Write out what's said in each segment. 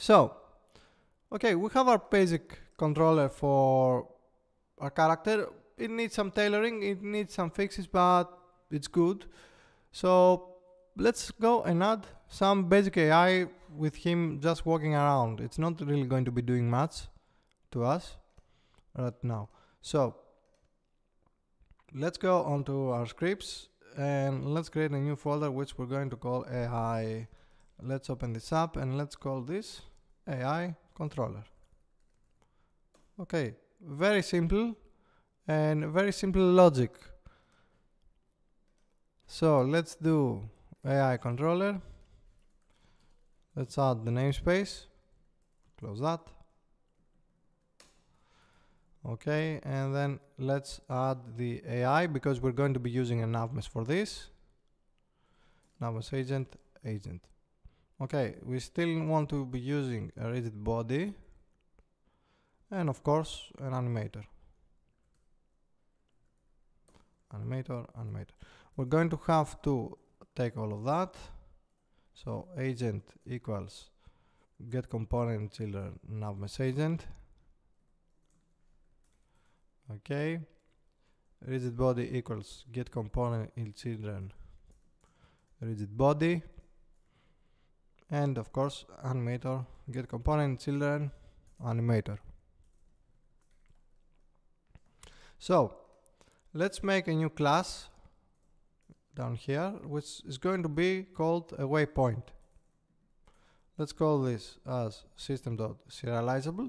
So, okay, we have our basic controller for our character. It needs some tailoring, it needs some fixes, but it's good. So let's go and add some basic AI with him just walking around. It's not really going to be doing much to us right now. So let's go onto our scripts and let's create a new folder which we're going to call AI. Let's open this up and let's call this AI controller. Okay, very simple and very simple logic. So let's do AI controller. Let's add the namespace, close that. Okay, and then let's add the AI because we're going to be using a NavMess for this. NavMess agent, agent okay we still want to be using a rigid body and of course an animator animator animator we're going to have to take all of that so agent equals get component children nav mess agent okay rigid body equals get component in children rigid body and of course animator get component children animator so let's make a new class down here which is going to be called a waypoint let's call this as system.serializable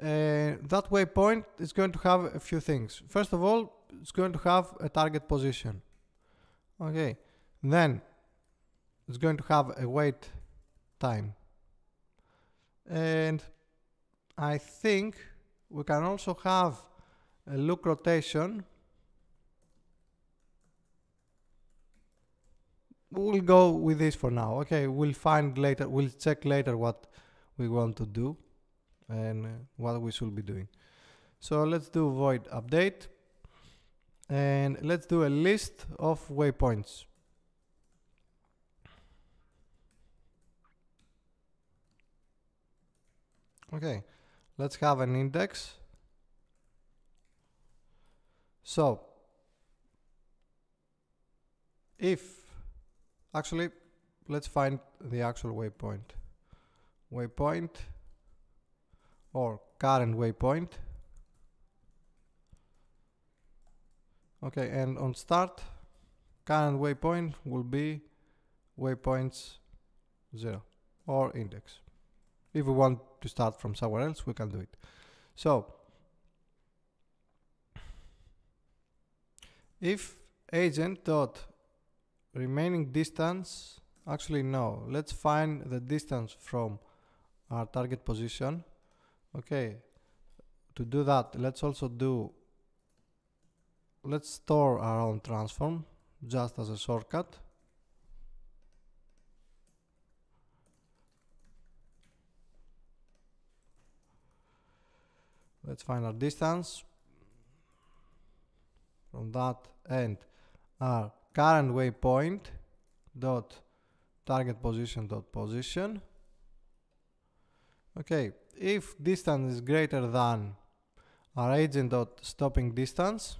uh, that waypoint is going to have a few things first of all it's going to have a target position okay then it's going to have a weight time. And I think we can also have a look rotation. We'll go with this for now. Okay, we'll find later, we'll check later what we want to do and uh, what we should be doing. So let's do void update and let's do a list of waypoints. Okay, let's have an index. So, if actually, let's find the actual waypoint. Waypoint or current waypoint. Okay, and on start, current waypoint will be waypoints 0 or index. If we want to start from somewhere else, we can do it. So, if agent dot remaining distance, actually no, let's find the distance from our target position. Okay, to do that, let's also do, let's store our own transform just as a shortcut. let's find our distance from that end our current waypoint dot target position dot position okay if distance is greater than our agent dot stopping distance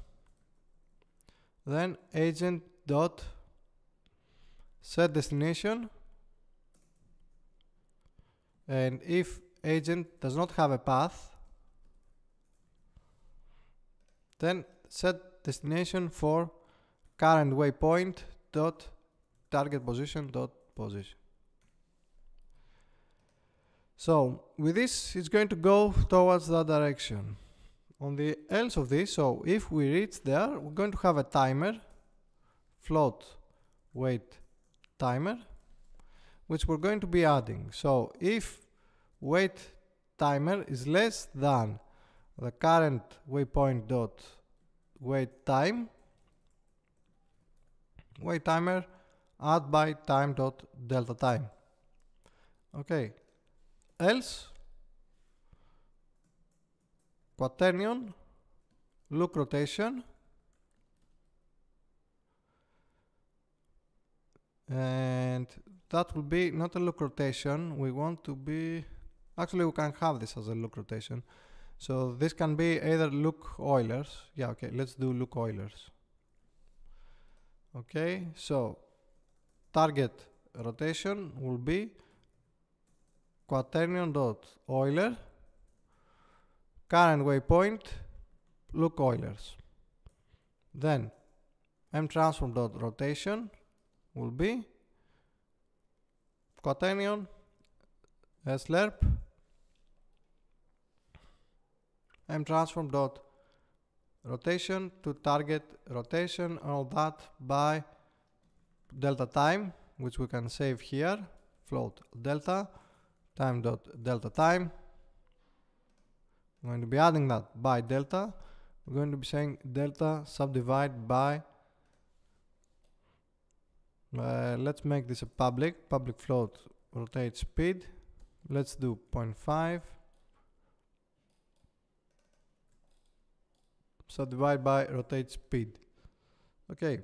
then agent dot set destination and if agent does not have a path Then set destination for current waypoint dot target position dot position. So with this, it's going to go towards that direction. On the else of this, so if we reach there, we're going to have a timer, float wait timer, which we're going to be adding. So if wait timer is less than the current waypoint dot wait time wait timer add by time dot delta time okay else quaternion look rotation and that will be not a look rotation we want to be actually we can have this as a look rotation so this can be either look Eulers. Yeah, okay, let's do look Eulers. Okay, so target rotation will be quaternion dot Euler, current waypoint, look Eulers. Then M transform dot rotation will be quaternion slurp M transform dot rotation to target rotation all that by delta time which we can save here float delta time dot delta time I'm going to be adding that by delta we're going to be saying delta subdivide by uh, let's make this a public public float rotate speed let's do 0.5 So divide by rotate speed. Okay.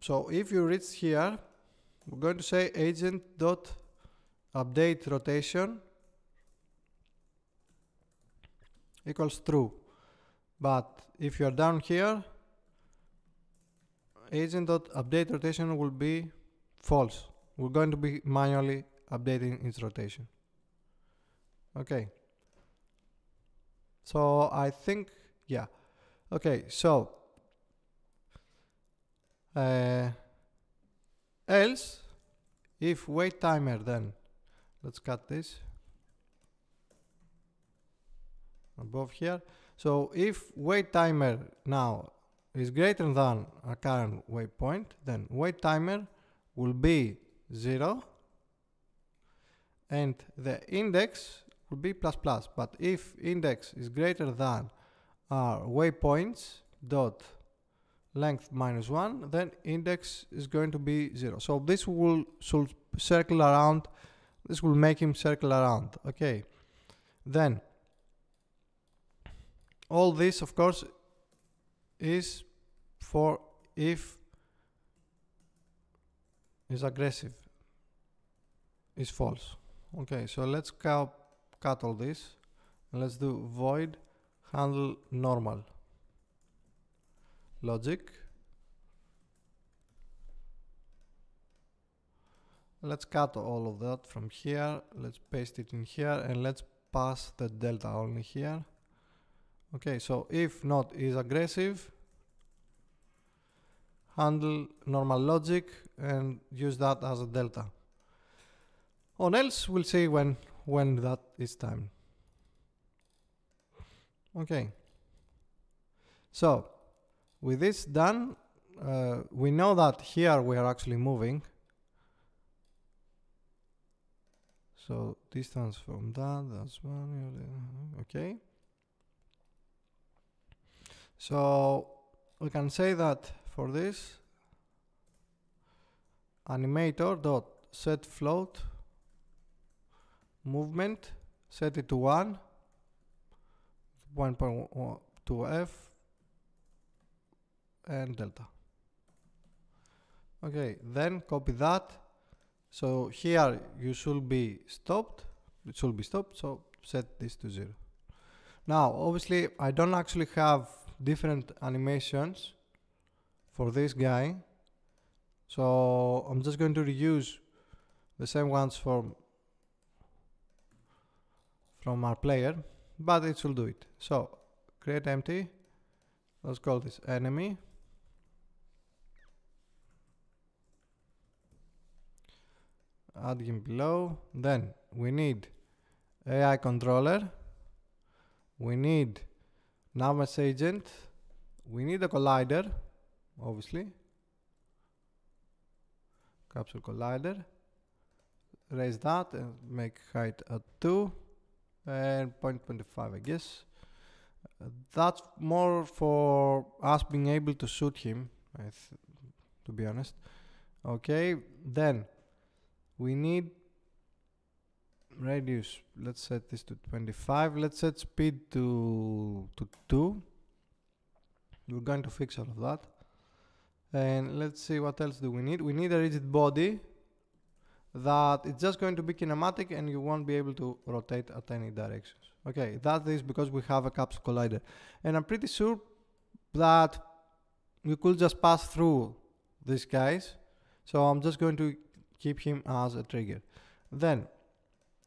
So if you reach here, we're going to say agent dot update rotation equals true. But if you're down here, agent dot update rotation will be false. We're going to be manually updating its rotation. Okay. So I think, yeah. Okay, so uh, else if wait timer then let's cut this above here so if wait timer now is greater than a current waypoint then wait timer will be zero and the index would be plus plus. But if index is greater than our uh, waypoints dot length minus one, then index is going to be zero. So this will should circle around. This will make him circle around. Okay. Then all this, of course, is for if is aggressive is false. Okay, so let's go cut all this let's do void handle normal logic let's cut all of that from here let's paste it in here and let's pass the delta only here okay so if not is aggressive handle normal logic and use that as a delta on else we'll see when when that is time. Okay. So, with this done, uh, we know that here we are actually moving. So, distance from that, that's one, okay. So, we can say that for this, animator dot set float movement set it to 1 1.2f and delta okay then copy that so here you should be stopped it should be stopped so set this to 0 now obviously I don't actually have different animations for this guy so I'm just going to reuse the same ones from from our player, but it should do it. So create empty. Let's call this enemy. Add him below. Then we need AI controller. We need Namas agent. We need a collider, obviously. Capsule collider. Raise that and make height at 2 and 0.25 I guess that's more for us being able to shoot him to be honest okay then we need radius let's set this to 25 let's set speed to to 2 we're going to fix all of that and let's see what else do we need we need a rigid body that it's just going to be kinematic and you won't be able to rotate at any directions. Okay, that is because we have a CAPS collider. And I'm pretty sure that we could just pass through these guys. So I'm just going to keep him as a trigger. Then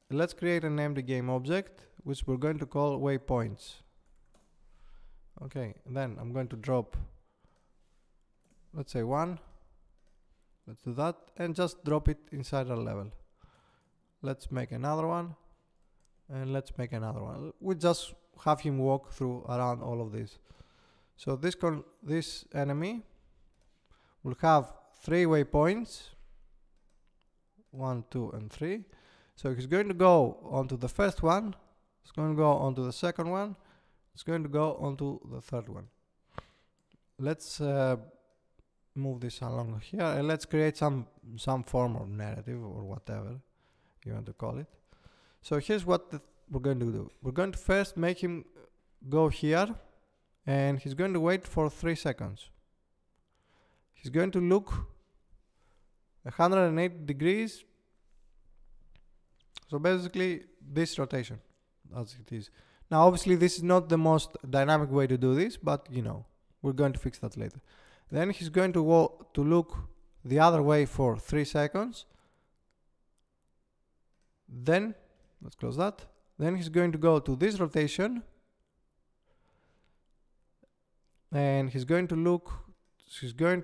let's create an empty game object, which we're going to call waypoints. Okay, then I'm going to drop, let's say one, let's do that and just drop it inside our level let's make another one and let's make another one we just have him walk through around all of this. so this con this enemy will have three waypoints one two and three so he's going to go onto the first one it's going to go onto the second one it's going to go onto the third one let's uh, move this along here and let's create some some form of narrative or whatever you want to call it so here's what th we're going to do we're going to first make him go here and he's going to wait for three seconds he's going to look 108 degrees so basically this rotation as it is now obviously this is not the most dynamic way to do this but you know we're going to fix that later then he's going to, to look the other way for 3 seconds. Then, let's close that. Then he's going to go to this rotation. And he's going to look, he's going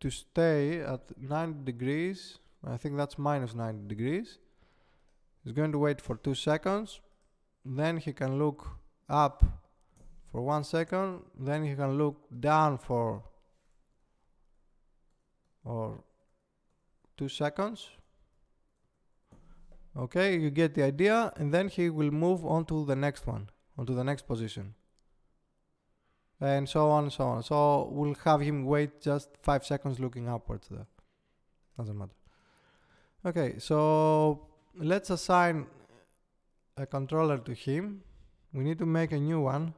to stay at 90 degrees. I think that's minus 90 degrees. He's going to wait for 2 seconds. Then he can look up for 1 second. Then he can look down for or two seconds okay you get the idea and then he will move on to the next one onto to the next position and so on and so on so we'll have him wait just five seconds looking upwards there doesn't matter okay so let's assign a controller to him we need to make a new one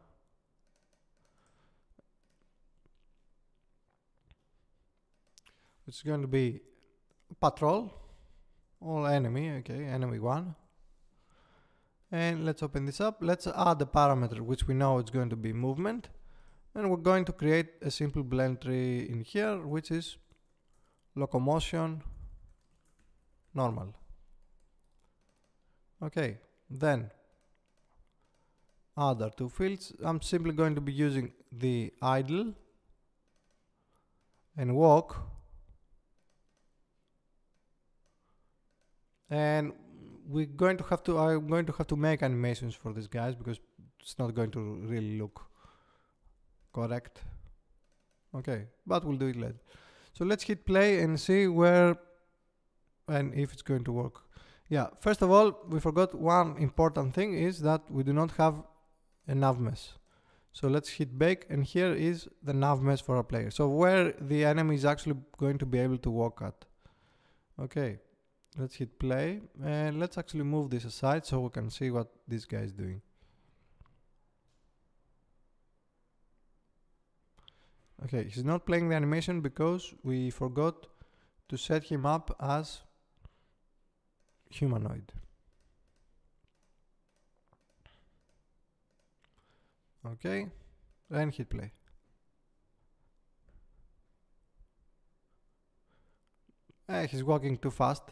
it's going to be patrol all enemy okay enemy one and let's open this up let's add the parameter which we know it's going to be movement and we're going to create a simple blend tree in here which is locomotion normal okay then other two fields I'm simply going to be using the idle and walk and we're going to have to I'm going to have to make animations for these guys because it's not going to really look correct okay but we'll do it later so let's hit play and see where and if it's going to work yeah first of all we forgot one important thing is that we do not have a nav mesh so let's hit bake and here is the nav mesh for our player so where the enemy is actually going to be able to walk at okay let's hit play and let's actually move this aside so we can see what this guy is doing. Okay, he's not playing the animation because we forgot to set him up as humanoid. Okay, then hit play. Eh, he's walking too fast.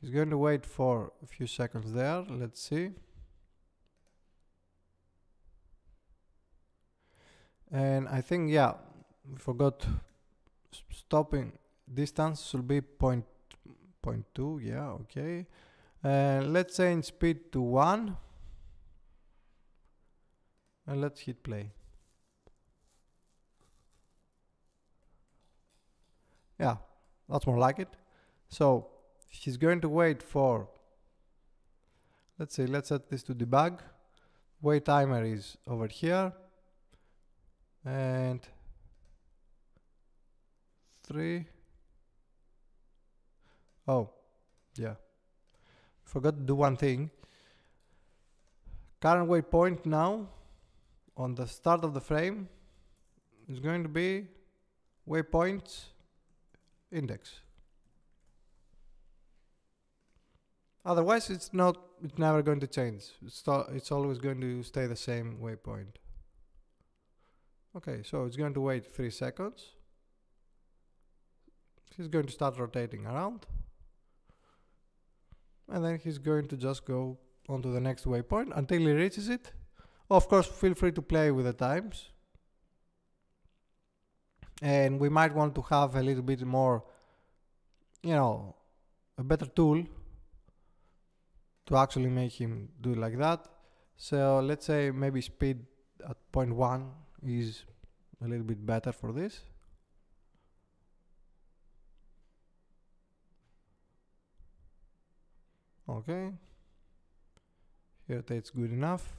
He's going to wait for a few seconds there. Let's see. And I think, yeah, we forgot stopping distance should be point, point 0.2. Yeah, okay. And uh, let's change speed to 1. And let's hit play. Yeah, that's more like it. So he's going to wait for, let's see, let's set this to debug. Wait timer is over here. And three. Oh, yeah. Forgot to do one thing. Current waypoint now on the start of the frame is going to be waypoint index. Otherwise, it's not. It's never going to change. It's it's always going to stay the same waypoint. Okay, so it's going to wait three seconds. He's going to start rotating around, and then he's going to just go onto the next waypoint until he reaches it. Of course, feel free to play with the times. And we might want to have a little bit more, you know, a better tool to actually make him do it like that. So let's say maybe speed at point one is a little bit better for this. Okay, here that's good enough.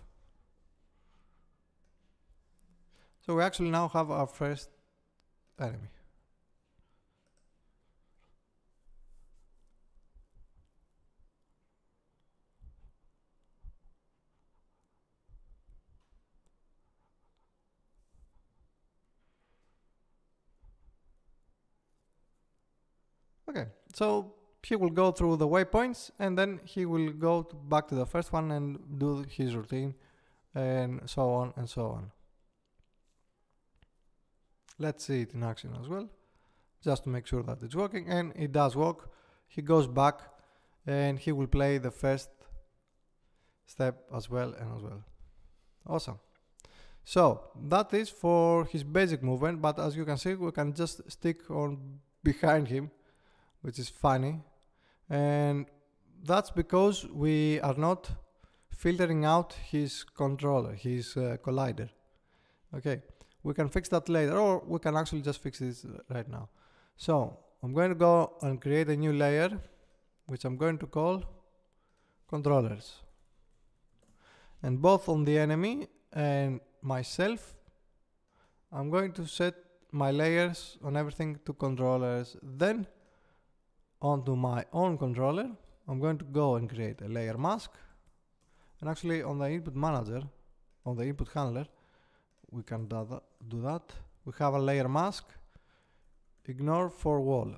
So we actually now have our first enemy. Okay, so he will go through the waypoints and then he will go to back to the first one and do his routine and so on and so on. Let's see it in action as well, just to make sure that it's working and it does work. He goes back and he will play the first step as well and as well. Awesome. So that is for his basic movement, but as you can see, we can just stick on behind him which is funny. And that's because we are not filtering out his controller, his uh, collider. Okay, we can fix that later or we can actually just fix this right now. So I'm going to go and create a new layer, which I'm going to call controllers. And both on the enemy and myself, I'm going to set my layers on everything to controllers. Then onto my own controller, I'm going to go and create a layer mask. And actually on the input manager, on the input handler, we can do that. We have a layer mask, ignore for wall.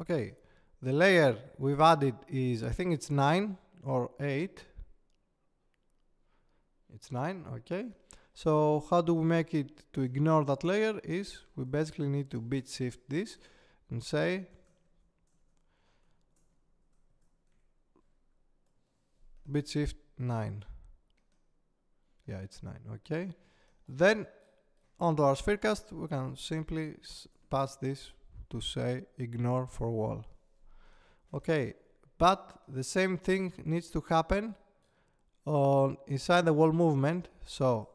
Okay, the layer we've added is, I think it's nine or eight. It's nine, okay. So how do we make it to ignore that layer is we basically need to bit shift this and say bit shift 9. Yeah, it's 9, okay. Then onto our cast, we can simply pass this to say ignore for wall. Okay, but the same thing needs to happen on inside the wall movement. So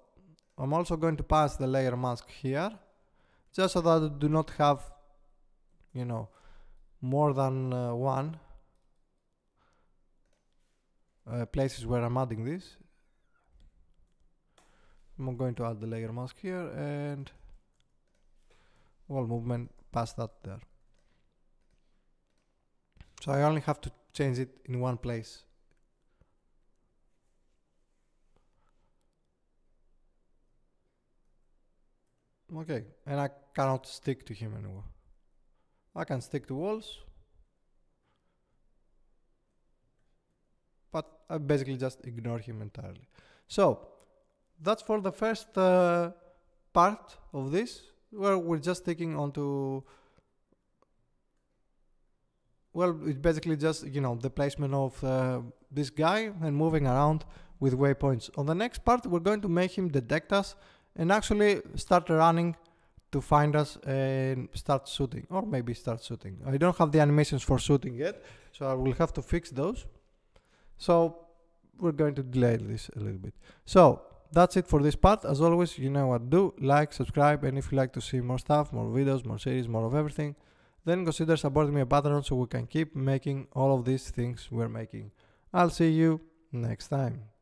I'm also going to pass the layer mask here just so that I do not have you know more than uh, one uh, places where I'm adding this I'm going to add the layer mask here and wall movement past that there so I only have to change it in one place Okay, and I cannot stick to him anymore. I can stick to walls. But I basically just ignore him entirely. So, that's for the first uh, part of this, where we're just sticking onto... Well, it's basically just, you know, the placement of uh, this guy and moving around with waypoints. On the next part, we're going to make him detect us and actually start running to find us and start shooting or maybe start shooting. I don't have the animations for shooting yet, so I will have to fix those. So we're going to delay this a little bit. So that's it for this part. As always, you know what do. Like, subscribe, and if you like to see more stuff, more videos, more series, more of everything, then consider supporting me a Patreon so we can keep making all of these things we're making. I'll see you next time.